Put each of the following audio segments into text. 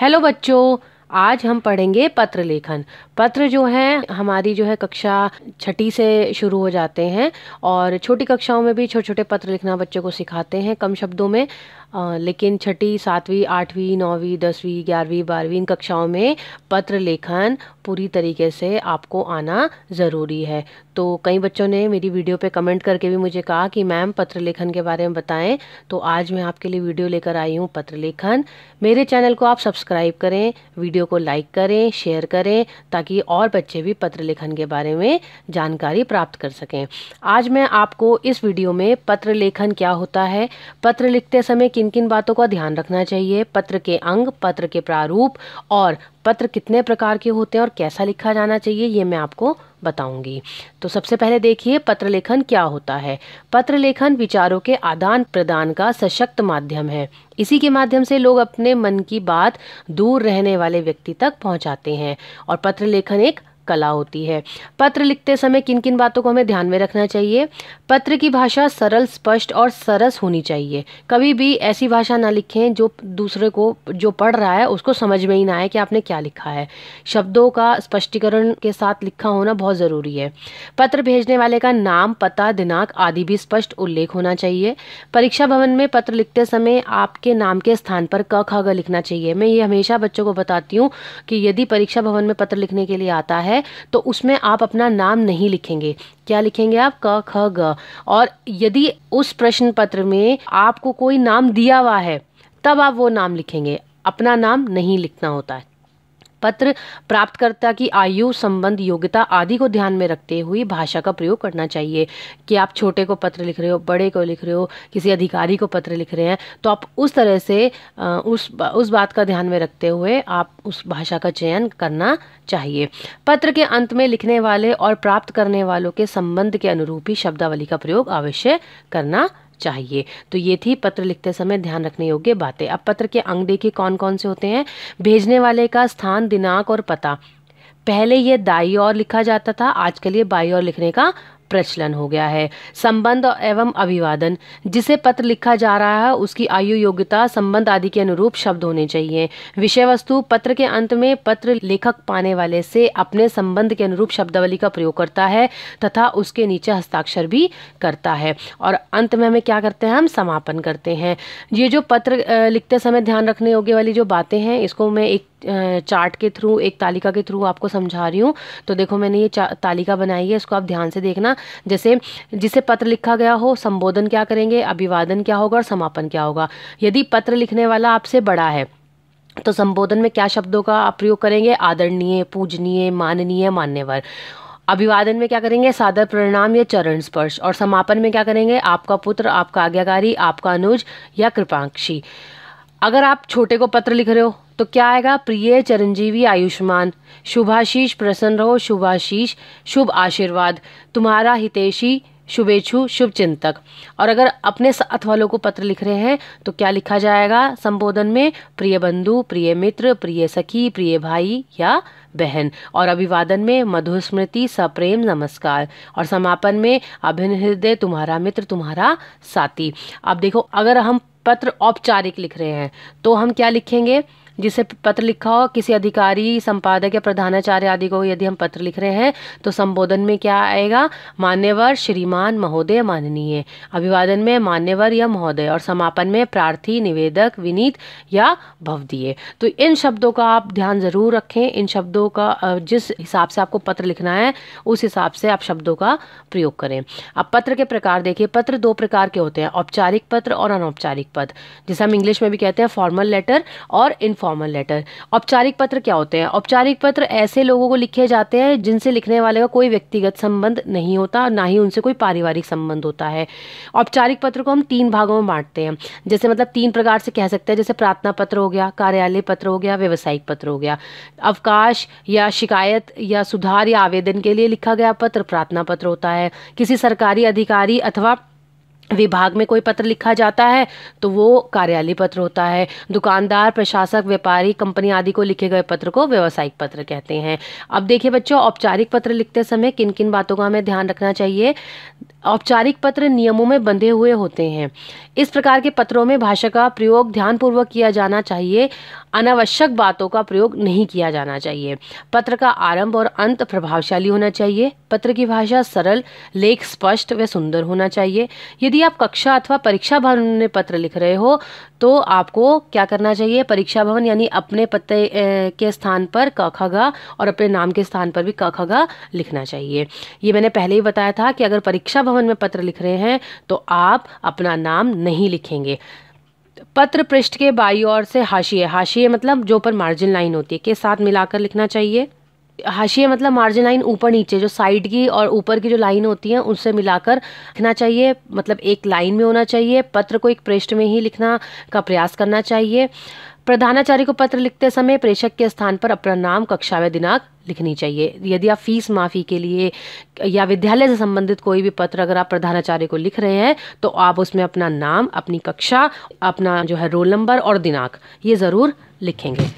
hello बच्चों आज हम पढ़ेंगे पत्र लेखन पत्र जो है हमारी जो है कक्षा छठी से शुरू हो जाते हैं और छोटी कक्षाओं में भी छोटे छोटे पत्र लिखना बच्चों को सिखाते हैं कम शब्दों में लेकिन छठी सातवीं आठवीं नौवीं दसवीं ग्यारहवीं बारहवीं इन कक्षाओं में पत्र लेखन पूरी तरीके से आपको आना ज़रूरी है तो कई बच्चों ने मेरी वीडियो पे कमेंट करके भी मुझे कहा कि मैम पत्र लेखन के बारे में बताएं तो आज मैं आपके लिए वीडियो लेकर आई हूँ पत्र लेखन मेरे चैनल को आप सब्सक्राइब करें वीडियो को लाइक करें शेयर करें ताकि और बच्चे भी पत्र लेखन के बारे में जानकारी प्राप्त कर सकें आज मैं आपको इस वीडियो में पत्र लेखन क्या होता है पत्र लिखते समय किन किन किन बातों का ध्यान रखना चाहिए पत्र के अंग पत्र के प्रारूप और पत्र कितने प्रकार के होते हैं और कैसा लिखा जाना चाहिए ये मैं आपको बताऊंगी तो सबसे पहले देखिए पत्र लेखन क्या होता है पत्र लेखन विचारों के आदान प्रदान का सशक्त माध्यम है इसी के माध्यम से लोग अपने मन की बात दूर रहने वाले व्यक्ति तक पहुंचाते हैं और पत्र लेखन एक कला होती है पत्र लिखते समय किन किन बातों को हमें ध्यान में रखना चाहिए पत्र की भाषा सरल स्पष्ट और सरस होनी चाहिए कभी भी ऐसी भाषा ना लिखें जो दूसरे को जो पढ़ रहा है उसको समझ में ही ना आए कि आपने क्या लिखा है शब्दों का स्पष्टीकरण के साथ लिखा होना बहुत ज़रूरी है पत्र भेजने वाले का नाम पता दिनांक आदि भी स्पष्ट उल्लेख होना चाहिए परीक्षा भवन में पत्र लिखते समय आपके नाम के स्थान पर क ख लिखना चाहिए मैं ये हमेशा बच्चों को बताती हूँ कि यदि परीक्षा भवन में पत्र लिखने के लिए आता है है तो उसमें आप अपना नाम नहीं लिखेंगे क्या लिखेंगे आप क ख ग और यदि उस प्रश्न पत्र में आपको कोई नाम दिया हुआ है तब आप वो नाम लिखेंगे अपना नाम नहीं लिखना होता है पत्र प्राप्तकर्ता की आयु संबंध योग्यता आदि को ध्यान में रखते हुए भाषा का प्रयोग करना चाहिए कि आप छोटे को पत्र लिख रहे हो बड़े को लिख रहे हो किसी अधिकारी को पत्र लिख रहे हैं तो आप उस तरह से उस उस बात का ध्यान में रखते हुए आप उस भाषा का चयन करना चाहिए पत्र के अंत में लिखने वाले और प्राप्त करने वालों के संबंध के अनुरूप ही शब्दावली का प्रयोग अवश्य करना चाहिए तो ये थी पत्र लिखते समय ध्यान रखने योग्य बातें अब पत्र के अंग देखिए कौन कौन से होते हैं भेजने वाले का स्थान दिनांक और पता पहले ये दाई और लिखा जाता था आजकल ये बाई और लिखने का प्रचलन हो गया है संबंध एवं अभिवादन जिसे पत्र लिखा जा रहा है उसकी आयु योग्यता संबंध आदि के अनुरूप शब्द होने चाहिए विषय वस्तु पत्र के अंत में पत्र लेखक पाने वाले से अपने संबंध के अनुरूप शब्दावली का प्रयोग करता है तथा उसके नीचे हस्ताक्षर भी करता है और अंत में हमें क्या करते हैं हम समापन करते हैं ये जो पत्र लिखते समय ध्यान रखने योग्य वाली जो बातें हैं इसको मैं एक चार्ट के थ्रू एक तालिका के थ्रू आपको समझा रही हूँ तो देखो मैंने ये तालिका बनाई है इसको आप ध्यान से देखना जैसे जिसे पत्र लिखा गया हो संबोधन क्या करेंगे अभिवादन क्या होगा और समापन क्या होगा यदि पत्र लिखने वाला आपसे बड़ा है तो संबोधन में क्या शब्दों का आप प्रयोग करेंगे आदरणीय पूजनीय माननीय मान्यवर अभिवादन में क्या करेंगे सादर प्रणाम या चरण स्पर्श और समापन में क्या करेंगे आपका पुत्र आपका आज्ञाकारी आपका अनुज या कृपाक्षी अगर आप छोटे को पत्र लिख रहे हो तो क्या आएगा प्रिय चरंजीवी आयुष्मान शुभाशीष प्रसन्न रहो शुभाशीष शुभ आशीर्वाद तुम्हारा हितेशी शुभेच्छु शुभ चिंतक और अगर अपने साथ वालों को पत्र लिख रहे हैं तो क्या लिखा जाएगा संबोधन में प्रिय बंधु प्रिय मित्र प्रिय सखी प्रिय भाई या बहन और अभिवादन में मधुस्मृति सप्रेम नमस्कार और समापन में अभिन हृदय तुम्हारा मित्र तुम्हारा साथी अब देखो अगर हम पत्र औपचारिक लिख रहे हैं तो हम क्या लिखेंगे जिसे पत्र लिखा हो किसी अधिकारी संपादक या प्रधानाचार्य आदि को यदि हम पत्र लिख रहे हैं तो संबोधन में क्या आएगा मान्यवर श्रीमान महोदय माननीय अभिवादन में मान्यवर या महोदय और समापन में प्रार्थी निवेदक विनीत या भवदीय तो इन शब्दों का आप ध्यान ज़रूर रखें इन शब्दों का जिस हिसाब से आपको पत्र लिखना है उस हिसाब से आप शब्दों का प्रयोग करें अब पत्र के प्रकार देखिए पत्र दो प्रकार के होते हैं औपचारिक पत्र और अनौपचारिक पत्र जिसे हम इंग्लिश में भी कहते हैं फॉर्मल लेटर और इन फॉर्मल लेटर औपचारिक पत्र क्या होते हैं औपचारिक पत्र ऐसे लोगों को लिखे जाते हैं जिनसे लिखने वाले का कोई व्यक्तिगत संबंध नहीं होता ना ही उनसे कोई पारिवारिक संबंध होता है औपचारिक पत्र को हम तीन भागों में बांटते हैं जैसे मतलब तीन प्रकार से कह सकते हैं जैसे प्रार्थना पत्र हो गया कार्यालय पत्र हो गया व्यावसायिक पत्र हो गया अवकाश या शिकायत या सुधार या आवेदन के लिए लिखा गया पत्र प्रार्थना पत्र होता है किसी सरकारी अधिकारी अथवा विभाग में कोई पत्र लिखा जाता है तो वो कार्यालय पत्र होता है दुकानदार प्रशासक व्यापारी कंपनी आदि को लिखे गए पत्र को व्यावसायिक पत्र कहते हैं अब देखिए बच्चों औपचारिक पत्र लिखते समय किन किन बातों का हमें ध्यान रखना चाहिए औपचारिक पत्र नियमों में बंधे हुए होते हैं इस प्रकार के पत्रों में भाषा का प्रयोग ध्यानपूर्वक किया जाना चाहिए अनावश्यक बातों का प्रयोग नहीं किया जाना चाहिए पत्र का आरंभ और अंत प्रभावशाली होना चाहिए पत्र की भाषा सरल लेख स्पष्ट व सुंदर होना चाहिए यदि आप कक्षा अथवा परीक्षा भवन में पत्र लिख रहे हो तो आपको क्या करना चाहिए परीक्षा भवन यानी अपने पते के स्थान पर क खगा और अपने नाम के स्थान पर भी क खगा लिखना चाहिए ये मैंने पहले ही बताया था कि अगर परीक्षा भवन में पत्र लिख रहे हैं तो आप अपना नाम नहीं लिखेंगे पत्र पृष्ठ के बाई ओर से हाशिए हाशिए मतलब जो पर मार्जिन लाइन होती है के साथ मिलाकर लिखना चाहिए हाशिए मतलब मार्जिन लाइन ऊपर नीचे जो साइड की और ऊपर की जो लाइन होती है उससे मिलाकर लिखना चाहिए मतलब एक लाइन में होना चाहिए पत्र को एक पृष्ठ में ही लिखना का प्रयास करना चाहिए प्रधानाचार्य को पत्र लिखते समय प्रेषक के स्थान पर अपना नाम कक्षा व दिनांक लिखनी चाहिए यदि आप फीस माफ़ी के लिए या विद्यालय से संबंधित कोई भी पत्र अगर आप प्रधानाचार्य को लिख रहे हैं तो आप उसमें अपना नाम अपनी कक्षा अपना जो है रोल नंबर और दिनांक ये ज़रूर लिखेंगे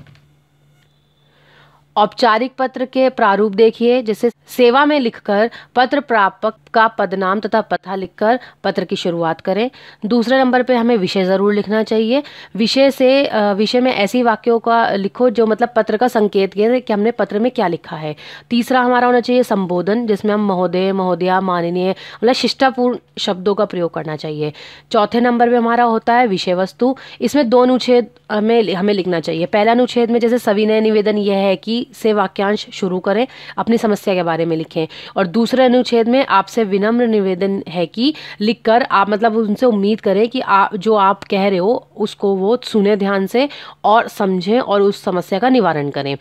औपचारिक पत्र के प्रारूप देखिए जैसे सेवा में लिखकर पत्र प्रापक का पदनाम तथा पता लिखकर पत्र की शुरुआत करें दूसरे नंबर पे हमें विषय ज़रूर लिखना चाहिए विषय से विषय में ऐसी वाक्यों का लिखो जो मतलब पत्र का संकेत दे कि हमने पत्र में क्या लिखा है तीसरा हमारा होना चाहिए संबोधन जिसमें हम महोदय महोदया माननीय मतलब शिष्टापूर्ण शब्दों का प्रयोग करना चाहिए चौथे नंबर पर हमारा होता है विषय वस्तु इसमें दो अनुच्छेद हमें हमें लिखना चाहिए पहला अनुच्छेद में जैसे सविनय निवेदन यह है कि से वाक्यांश शुरू करें अपनी समस्या के बारे में लिखें और दूसरे अनुच्छेद में आपसे विनम्र निवेदन है कि लिखकर आप मतलब उनसे उम्मीद करें कि आप जो आप कह रहे हो उसको वो सुने ध्यान से और समझें और उस समस्या का निवारण करें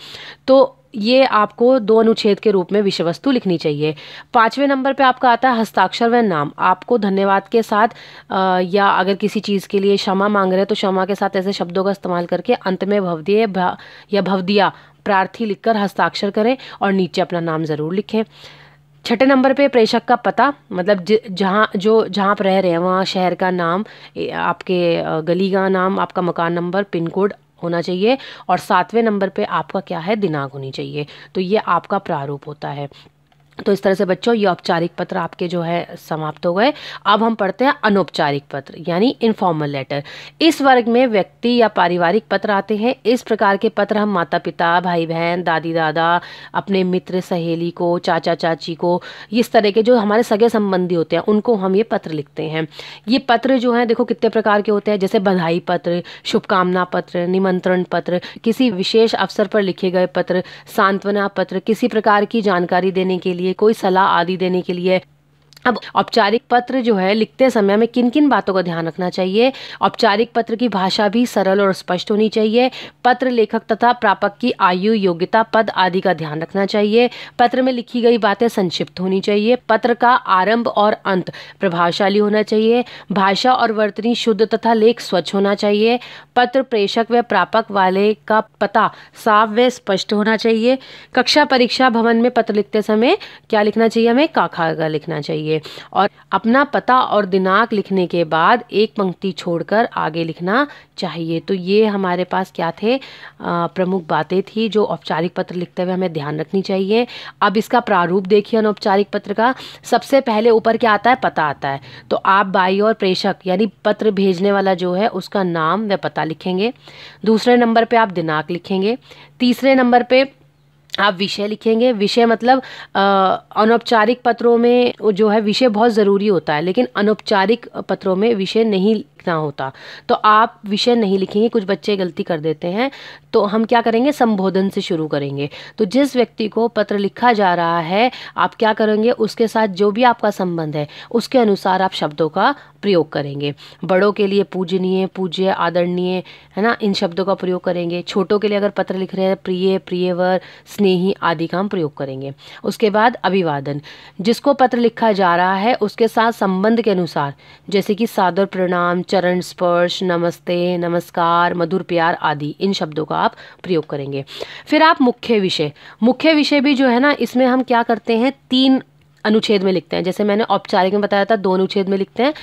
तो ये आपको दो अनुच्छेद के रूप में विषय वस्तु लिखनी चाहिए पांचवें नंबर पे आपका आता है हस्ताक्षर व नाम आपको धन्यवाद के साथ आ, या अगर किसी चीज़ के लिए क्षमा मांग रहे हैं तो क्षमा के साथ ऐसे शब्दों का इस्तेमाल करके अंत में भवदीय या भवदिया प्रार्थी लिखकर हस्ताक्षर करें और नीचे अपना नाम ज़रूर लिखें छठे नंबर पे प्रेषक का पता मतलब जहाँ जो जहाँ आप रह रहे हैं वहाँ शहर का नाम आपके गली का नाम आपका मकान नंबर पिन कोड होना चाहिए और सातवें नंबर पे आपका क्या है दिनांक होनी चाहिए तो ये आपका प्रारूप होता है तो इस तरह से बच्चों ये औपचारिक पत्र आपके जो है समाप्त हो गए अब हम पढ़ते हैं अनौपचारिक पत्र यानी इनफॉर्मल लेटर इस वर्ग में व्यक्ति या पारिवारिक पत्र आते हैं इस प्रकार के पत्र हम माता पिता भाई बहन दादी दादा अपने मित्र सहेली को चाचा चाची को इस तरह के जो हमारे सगे संबंधी होते हैं उनको हम ये पत्र लिखते हैं ये पत्र जो है देखो कितने प्रकार के होते हैं जैसे बधाई पत्र शुभकामना पत्र निमंत्रण पत्र किसी विशेष अवसर पर लिखे गए पत्र सांत्वना पत्र किसी प्रकार की जानकारी देने के लिए लिए कोई सलाह आदि देने के लिए अब औपचारिक पत्र जो है लिखते समय हमें किन किन बातों का ध्यान रखना चाहिए औपचारिक पत्र की भाषा भी सरल और स्पष्ट होनी चाहिए पत्र लेखक तथा प्रापक की आयु योग्यता पद आदि का ध्यान रखना चाहिए पत्र में लिखी गई बातें संक्षिप्त होनी चाहिए पत्र का आरंभ और अंत प्रभावशाली होना चाहिए भाषा और वर्तनी शुद्ध तथा लेख स्वच्छ होना चाहिए पत्र प्रेषक व प्रापक वाले का पता साफ व स्पष्ट होना चाहिए कक्षा परीक्षा भवन में पत्र लिखते समय क्या लिखना चाहिए हमें काखा का लिखना चाहिए चाहिए और अपना पता और दिनांक लिखने के बाद एक पंक्ति छोड़कर आगे लिखना चाहिए तो ये हमारे पास क्या थे प्रमुख बातें थी जो औपचारिक पत्र लिखते हुए हमें ध्यान रखनी चाहिए अब इसका प्रारूप देखिए अनौपचारिक पत्र का सबसे पहले ऊपर क्या आता है पता आता है तो आप बाई और प्रेषक यानी पत्र भेजने वाला जो है उसका नाम व पता लिखेंगे दूसरे नंबर पर आप दिनांक लिखेंगे तीसरे नंबर पर आप विषय लिखेंगे विषय मतलब अनौपचारिक पत्रों में जो है विषय बहुत ज़रूरी होता है लेकिन अनौपचारिक पत्रों में विषय नहीं लिखना होता तो आप विषय नहीं लिखेंगे कुछ बच्चे गलती कर देते हैं तो हम क्या करेंगे संबोधन से शुरू करेंगे तो जिस व्यक्ति को पत्र लिखा जा रहा है आप क्या करेंगे उसके साथ जो भी आपका संबंध है उसके अनुसार आप शब्दों का प्रयोग करेंगे बड़ों के लिए पूजनीय पूज्य आदरणीय है ना इन शब्दों का प्रयोग करेंगे छोटों के लिए अगर पत्र लिख रहे हैं प्रिय प्रियवर स्नेही आदि का हम प्रयोग करेंगे उसके बाद अभिवादन जिसको पत्र लिखा जा रहा है उसके साथ संबंध के अनुसार जैसे कि सादर प्रणाम चरण स्पर्श नमस्ते नमस्कार मधुर प्यार आदि इन शब्दों का आप प्रयोग करेंगे फिर आप मुख्य विषय मुख्य विषय भी जो है ना इसमें हम क्या करते हैं तीन अनुच्छेद में लिखते हैं जैसे मैंने औपचारिक में बताया था दो अनुच्छेद में लिखते हैं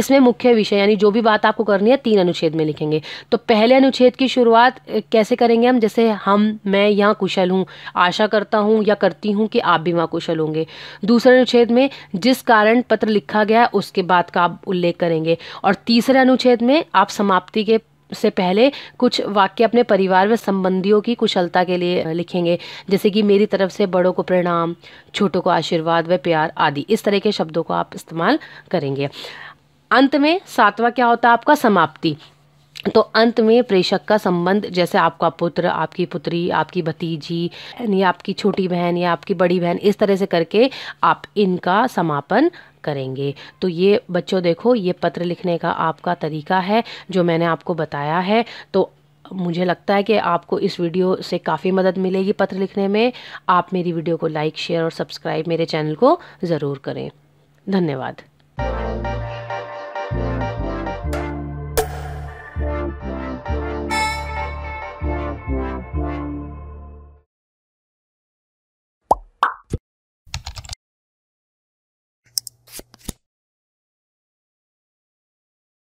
इसमें मुख्य विषय यानी जो भी बात आपको करनी है तीन अनुच्छेद में लिखेंगे तो पहले अनुच्छेद की शुरुआत कैसे करेंगे हम जैसे हम मैं यहाँ कुशल हूँ आशा करता हूँ या करती हूँ कि आप भी वहाँ कुशल होंगे दूसरे अनुच्छेद में जिस कारण पत्र लिखा गया है उसके बाद का आप उल्लेख करेंगे और तीसरे अनुच्छेद में आप समाप्ति के से पहले कुछ वाक्य अपने परिवार व संबंधियों की कुशलता के लिए लिखेंगे जैसे कि मेरी तरफ से बड़ों को प्रणाम छोटों को आशीर्वाद व प्यार आदि इस तरह के शब्दों को आप इस्तेमाल करेंगे अंत में सातवां क्या होता है आपका समाप्ति तो अंत में प्रेषक का संबंध जैसे आपका पुत्र आपकी पुत्री आपकी भतीजी या आपकी छोटी बहन या आपकी बड़ी बहन इस तरह से करके आप इनका समापन करेंगे तो ये बच्चों देखो ये पत्र लिखने का आपका तरीका है जो मैंने आपको बताया है तो मुझे लगता है कि आपको इस वीडियो से काफ़ी मदद मिलेगी पत्र लिखने में आप मेरी वीडियो को लाइक शेयर और सब्सक्राइब मेरे चैनल को ज़रूर करें धन्यवाद